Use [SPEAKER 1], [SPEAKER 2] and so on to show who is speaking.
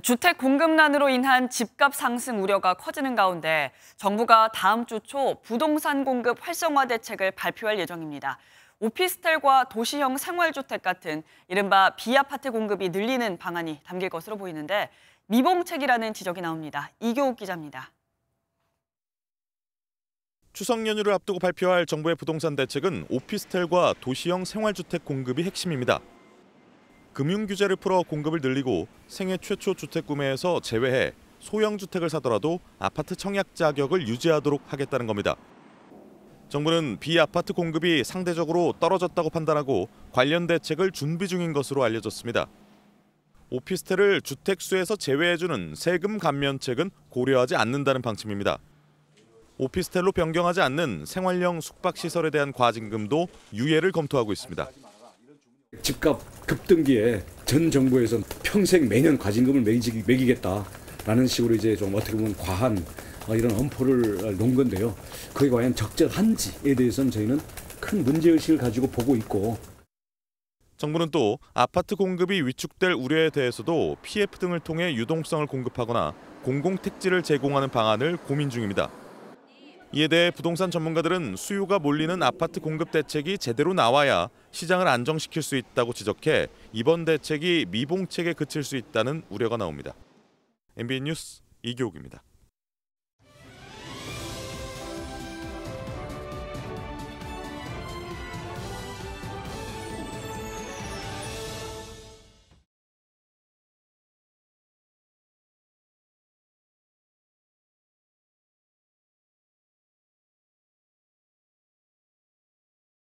[SPEAKER 1] 주택 공급난으로 인한 집값 상승 우려가 커지는 가운데 정부가 다음 주 초 부동산 공급 활성화 대책을 발표할 예정입니다. 오피스텔과 도시형 생활주택 같은 이른바 비아파트 공급이 늘리는 방안이 담길 것으로 보이는데 미봉책이라는 지적이 나옵니다. 이교욱 기자입니다.
[SPEAKER 2] 추석 연휴를 앞두고 발표할 정부의 부동산 대책은 오피스텔과 도시형 생활주택 공급이 핵심입니다. 금융 규제를 풀어 공급을 늘리고 생애 최초 주택 구매에서 제외해 소형 주택을 사더라도 아파트 청약 자격을 유지하도록 하겠다는 겁니다. 정부는 비아파트 공급이 상대적으로 떨어졌다고 판단하고 관련 대책을 준비 중인 것으로 알려졌습니다. 오피스텔을 주택수에서 제외해주는 세금 감면책은 고려하지 않는다는 방침입니다. 오피스텔로 변경하지 않는 생활형 숙박시설에 대한 과징금도 유예를 검토하고
[SPEAKER 3] 있습니다. 집값 급등기에 전정부에서 평생 매년 과징금을 매기겠다라는 식으로 이제 좀 어떻게 보면 과한 어, 이런 엄포를 놓은 건데요. 그게 과연 적절한지에 대해서는 저희는 큰 문제의식을 가지고 보고 있고 정부는 또
[SPEAKER 2] 아파트 공급이 위축될 우려에 대해서도 PF 등을 통해 유동성을 공급하거나 공공택지를 제공하는 방안을 고민 중입니다. 이에 대해 부동산 전문가들은 수요가 몰리는 아파트 공급 대책이 제대로 나와야 시장을 안정시킬 수 있다고 지적해 이번 대책이 미봉책에 그칠 수 있다는 우려가 나옵니다. MBN 뉴스 이교욱입니다.